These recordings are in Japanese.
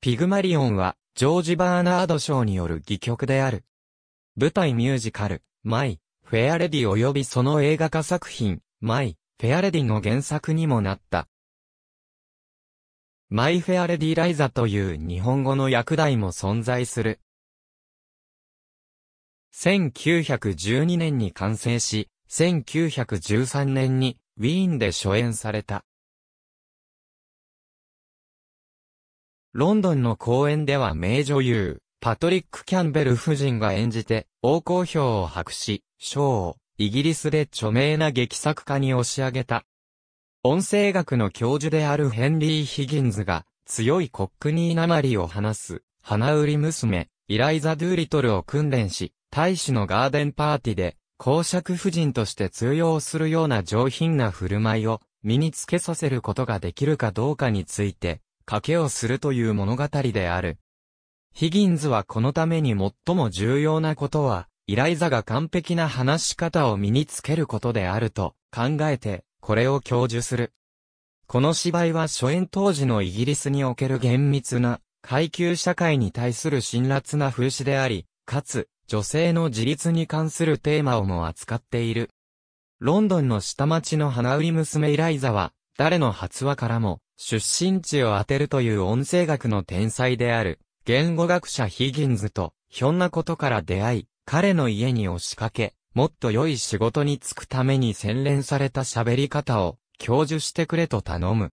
ピグマリオンは、ジョージ・バーナード賞による戯曲である。舞台ミュージカル、マイ、フェアレディ及びその映画化作品、マイ、フェアレディの原作にもなった。マイ・フェアレディ・ライザという日本語の訳題も存在する。1912年に完成し、1913年にウィーンで初演された。ロンドンの公演では名女優、パトリック・キャンベル夫人が演じて、大好評を博し、賞をイギリスで著名な劇作家に押し上げた。音声学の教授であるヘンリー・ヒギンズが、強いコックニーりを話す、花売り娘、イライザ・ドゥーリトルを訓練し、大使のガーデンパーティで、公爵夫人として通用するような上品な振る舞いを身につけさせることができるかどうかについて賭けをするという物語である。ヒギンズはこのために最も重要なことは、イライザが完璧な話し方を身につけることであると考えて、これを教授する。この芝居は初演当時のイギリスにおける厳密な階級社会に対する辛辣な風刺であり、かつ女性の自立に関するテーマをも扱っている。ロンドンの下町の花売り娘イライザは、誰の発話からも出身地を当てるという音声学の天才である、言語学者ヒギンズと、ひょんなことから出会い、彼の家に押しかけ、もっと良い仕事に就くために洗練された喋り方を、教授してくれと頼む。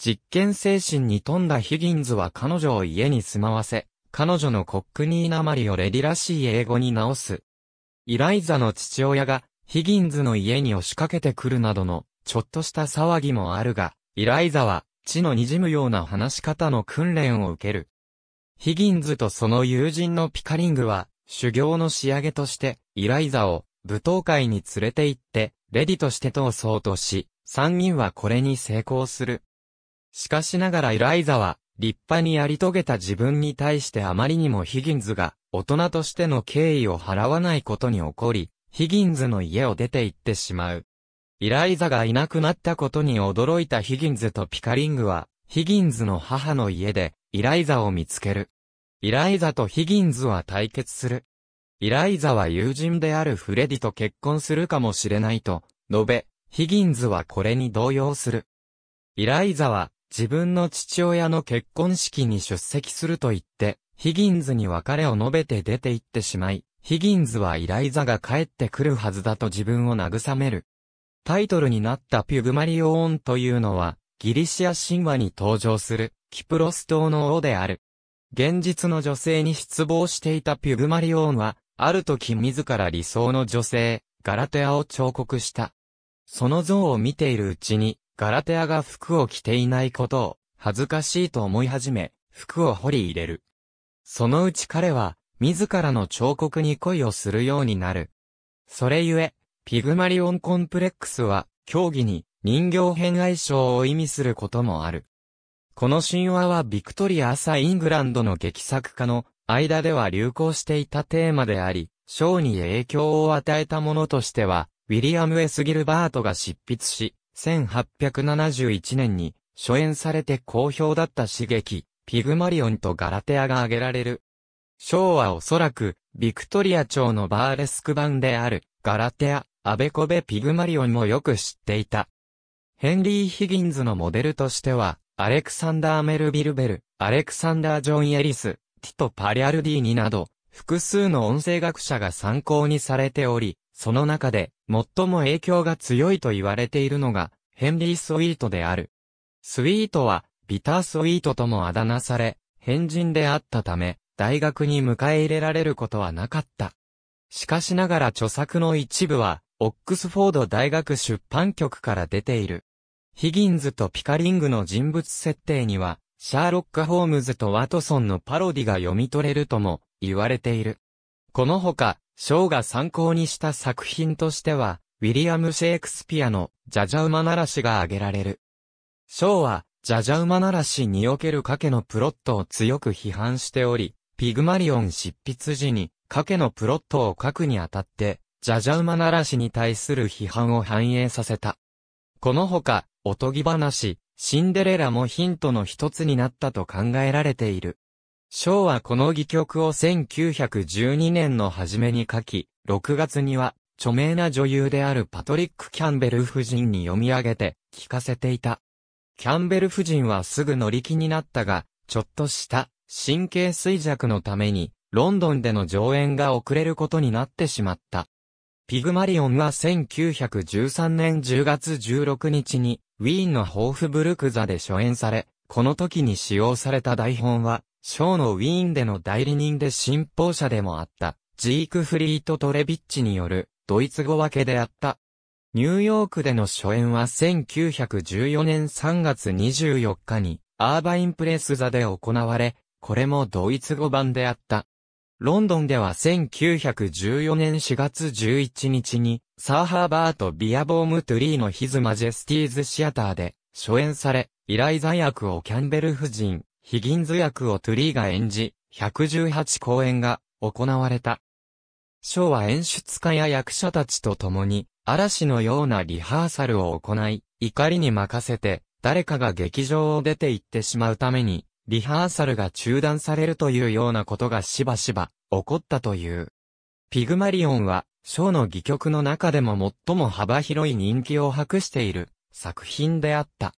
実験精神に富んだヒギンズは彼女を家に住まわせ、彼女のコックニーなまりをレディらしい英語に直す。イライザの父親が、ヒギンズの家に押しかけてくるなどの、ちょっとした騒ぎもあるが、イライザは、地の滲むような話し方の訓練を受ける。ヒギンズとその友人のピカリングは、修行の仕上げとして、イライザを舞踏会に連れて行って、レディとして通そうとし、三人はこれに成功する。しかしながらイライザは、立派にやり遂げた自分に対してあまりにもヒギンズが、大人としての敬意を払わないことに起こり、ヒギンズの家を出て行ってしまう。イライザがいなくなったことに驚いたヒギンズとピカリングは、ヒギンズの母の家で、イライザを見つける。イライザとヒギンズは対決する。イライザは友人であるフレディと結婚するかもしれないと、述べ、ヒギンズはこれに動揺する。イライザは、自分の父親の結婚式に出席すると言って、ヒギンズに別れを述べて出て行ってしまい、ヒギンズはイライザが帰ってくるはずだと自分を慰める。タイトルになったピュグマリオーンというのは、ギリシア神話に登場する、キプロス島の王である。現実の女性に失望していたピュグマリオーンは、ある時自ら理想の女性、ガラテアを彫刻した。その像を見ているうちに、ガラテアが服を着ていないことを、恥ずかしいと思い始め、服を掘り入れる。そのうち彼は、自らの彫刻に恋をするようになる。それゆえ、ピグマリオンコンプレックスは、競技に人形変愛称を意味することもある。この神話はビクトリア朝イングランドの劇作家の間では流行していたテーマであり、ショーに影響を与えたものとしては、ウィリアム・エス・ギルバートが執筆し、1871年に初演されて好評だった刺激、ピグマリオンとガラテアが挙げられる。ショーはおそらく、ビクトリア朝のバーレスク版である、ガラテアアベコベ・ピグマリオンもよく知っていた。ヘンリー・ヒギンズのモデルとしては、アレクサンダー・メルビルベル、アレクサンダー・ジョン・エリス、ティト・パリアルディーニなど、複数の音声学者が参考にされており、その中で、最も影響が強いと言われているのが、ヘンリー・スウィートである。スウィートは、ビター・スウィートともあだ名され、変人であったため、大学に迎え入れられることはなかった。しかしながら著作の一部は、オックスフォード大学出版局から出ている。ヒギンズとピカリングの人物設定には、シャーロック・ホームズとワトソンのパロディが読み取れるとも言われている。このほか、ショーが参考にした作品としては、ウィリアム・シェイクスピアのジャジャウマならしが挙げられる。ショーは、ジャジャウマならしにおける賭けのプロットを強く批判しており、ピグマリオン執筆時に、賭けのプロットを書くにあたって、ジャジャウマナラシに対する批判を反映させた。このほか、おとぎ話、シンデレラもヒントの一つになったと考えられている。章はこの戯曲を1912年の初めに書き、6月には著名な女優であるパトリック・キャンベル夫人に読み上げて聞かせていた。キャンベル夫人はすぐ乗り気になったが、ちょっとした神経衰弱のためにロンドンでの上演が遅れることになってしまった。ピグマリオンは1913年10月16日に、ウィーンのホーフブルク座で初演され、この時に使用された台本は、ショーのウィーンでの代理人で信奉者でもあった、ジークフリート・トレビッチによる、ドイツ語分けであった。ニューヨークでの初演は1914年3月24日に、アーバインプレス座で行われ、これもドイツ語版であった。ロンドンでは1914年4月11日に、サーハーバーとビアボームトゥリーのヒズ・マジェスティーズ・シアターで、初演され、イライザ役をキャンベル夫人、ヒギンズ役をトゥリーが演じ、118公演が行われた。ショーは演出家や役者たちと共に、嵐のようなリハーサルを行い、怒りに任せて、誰かが劇場を出て行ってしまうために、リハーサルが中断されるというようなことがしばしば起こったという。ピグマリオンは、ショーの戯曲の中でも最も幅広い人気を博している作品であった。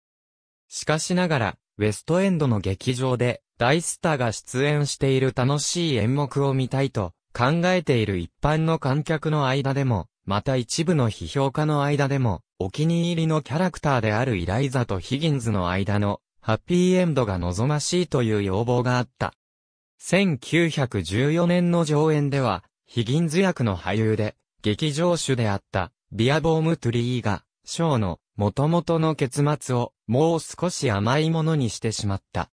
しかしながら、ウェストエンドの劇場で大スターが出演している楽しい演目を見たいと考えている一般の観客の間でも、また一部の批評家の間でも、お気に入りのキャラクターであるイライザとヒギンズの間のハッピーエンドが望ましいという要望があった。1914年の上演では、ヒギンズ役の俳優で、劇場主であった、ビアボームトゥリーが、ショーの元々の結末をもう少し甘いものにしてしまった。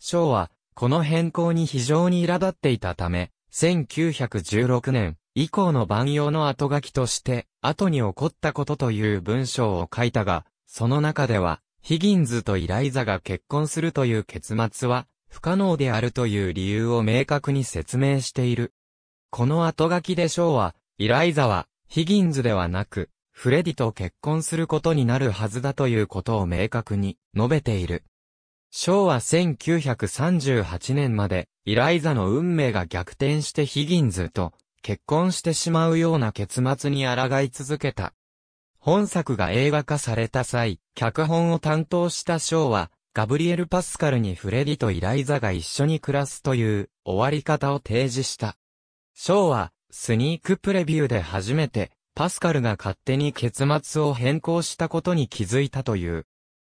ショーは、この変更に非常に苛立っていたため、1916年以降の万葉の後書きとして、後に起こったことという文章を書いたが、その中では、ヒギンズとイライザが結婚するという結末は、不可能であるという理由を明確に説明している。この後書きでショーは、イライザは、ヒギンズではなく、フレディと結婚することになるはずだということを明確に述べている。ショーは1938年まで、イライザの運命が逆転してヒギンズと結婚してしまうような結末に抗い続けた。本作が映画化された際、脚本を担当したショーは、ガブリエル・パスカルにフレディとイライザが一緒に暮らすという終わり方を提示した。ショーは、スニークプレビューで初めて、パスカルが勝手に結末を変更したことに気づいたという。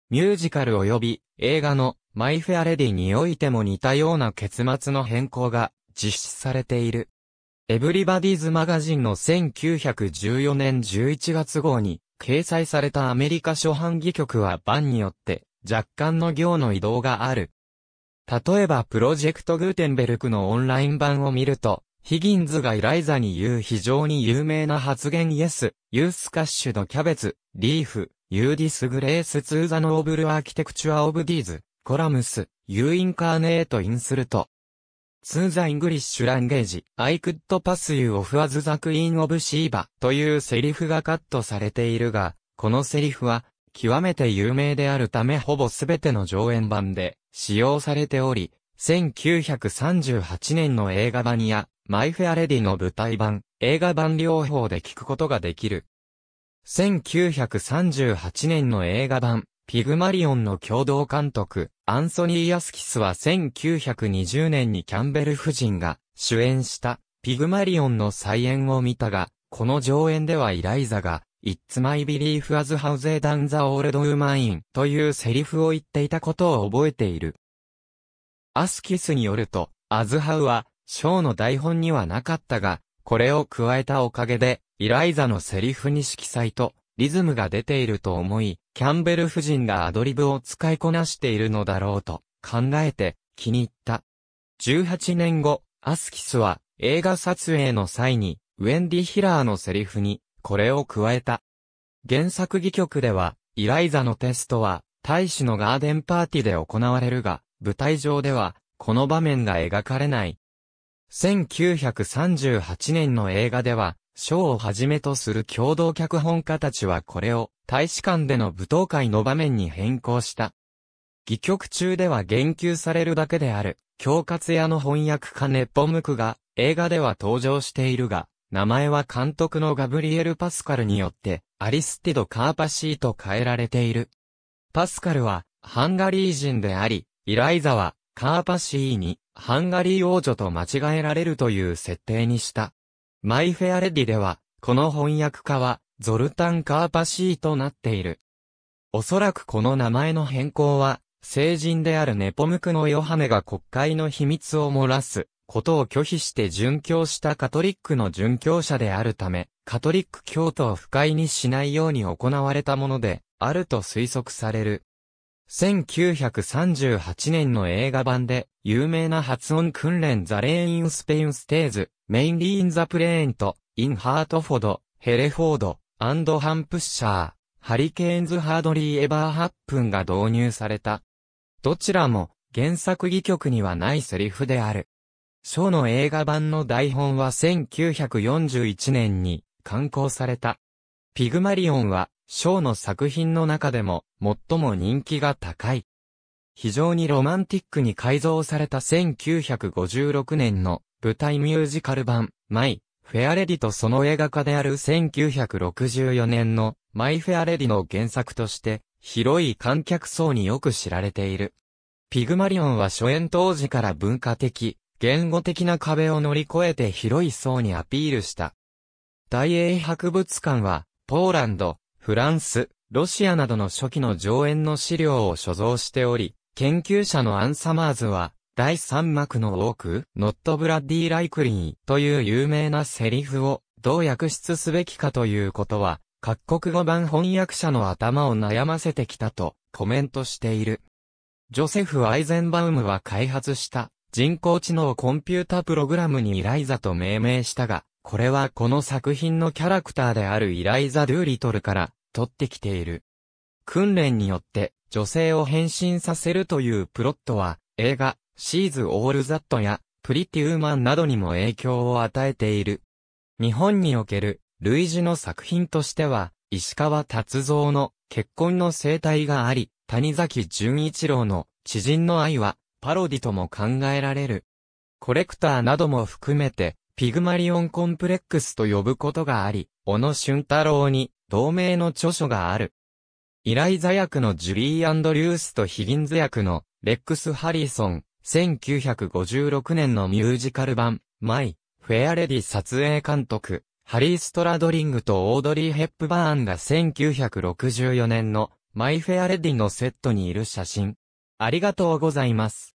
ミュージカル及び映画のマイ・フェア・レディにおいても似たような結末の変更が実施されている。エブリバディーズマガジンの1914年11月号に掲載されたアメリカ初版議局は版によって若干の行の移動がある。例えばプロジェクトグーテンベルクのオンライン版を見ると、ヒギンズがイライザに言う非常に有名な発言イエス、ユースカッシュドキャベツ、リーフ、ユーディスグレースツーザノーブルアーキテクチュアオブディーズ、コラムス、ユーインカーネートインすると、ーザ・イングリッシュ・ランゲージ、I could pass you off as the queen of Sheba というセリフがカットされているが、このセリフは、極めて有名であるためほぼすべての上演版で使用されており、1938年の映画版や、マイフェアレディの舞台版、映画版両方で聞くことができる。1938年の映画版、ピグマリオンの共同監督、アンソニー・アスキスは1920年にキャンベル夫人が主演したピグマリオンの再演を見たが、この上演ではイライザが、It's my belief as how they done the old woman というセリフを言っていたことを覚えている。アスキスによると、アズハウは、ショーの台本にはなかったが、これを加えたおかげで、イライザのセリフに色彩とリズムが出ていると思い、キャンベル夫人がアドリブを使いこなしているのだろうと考えて気に入った。18年後、アスキスは映画撮影の際に、ウェンディ・ヒラーのセリフに、これを加えた。原作戯曲では、イライザのテストは、大使のガーデンパーティーで行われるが、舞台上では、この場面が描かれない。1938年の映画では、ショーをはじめとする共同脚本家たちはこれを大使館での舞踏会の場面に変更した。戯曲中では言及されるだけである、恐喝屋の翻訳家ネッポムクが映画では登場しているが、名前は監督のガブリエル・パスカルによってアリスティド・カーパシーと変えられている。パスカルはハンガリー人であり、イライザはカーパシーにハンガリー王女と間違えられるという設定にした。マイフェアレディでは、この翻訳家は、ゾルタン・カーパシーとなっている。おそらくこの名前の変更は、成人であるネポムクのヨハネが国会の秘密を漏らすことを拒否して殉教したカトリックの殉教者であるため、カトリック教徒を不快にしないように行われたもので、あると推測される。1938年の映画版で、有名な発音訓練ザレーインスペインステーズ、メインリーンザプレーンと、インハートフォード、ヘレフォード、アンドハンプッシャー、ハリケーンズハードリーエバーハップンが導入された。どちらも原作戯曲にはないセリフである。ショーの映画版の台本は1941年に刊行された。ピグマリオンはショーの作品の中でも最も人気が高い。非常にロマンティックに改造された1956年の舞台ミュージカル版、マイ・フェアレディとその映画化である1964年のマイ・フェアレディの原作として広い観客層によく知られている。ピグマリオンは初演当時から文化的、言語的な壁を乗り越えて広い層にアピールした。大英博物館は、ポーランド、フランス、ロシアなどの初期の上演の資料を所蔵しており、研究者のアン・サマーズは、第三幕の多く、not bloody likely という有名なセリフをどう訳出すべきかということは、各国語版翻訳者の頭を悩ませてきたとコメントしている。ジョセフ・アイゼンバウムは開発した人工知能コンピュータプログラムにイライザと命名したが、これはこの作品のキャラクターであるイライザ・ドゥーリトルから取ってきている。訓練によって女性を変身させるというプロットは、映画、シーズ・オール・ザットや、プリティ・ウーマンなどにも影響を与えている。日本における、類似の作品としては、石川達三の結婚の生態があり、谷崎潤一郎の知人の愛は、パロディとも考えられる。コレクターなども含めて、ピグマリオンコンプレックスと呼ぶことがあり、小野俊太郎に同名の著書がある。イライザ役のジュリー・アンドリュースとヒギンズ役のレックス・ハリソン、1956年のミュージカル版、マイ・フェアレディ撮影監督、ハリー・ストラドリングとオードリー・ヘップバーンが1964年のマイ・フェアレディのセットにいる写真。ありがとうございます。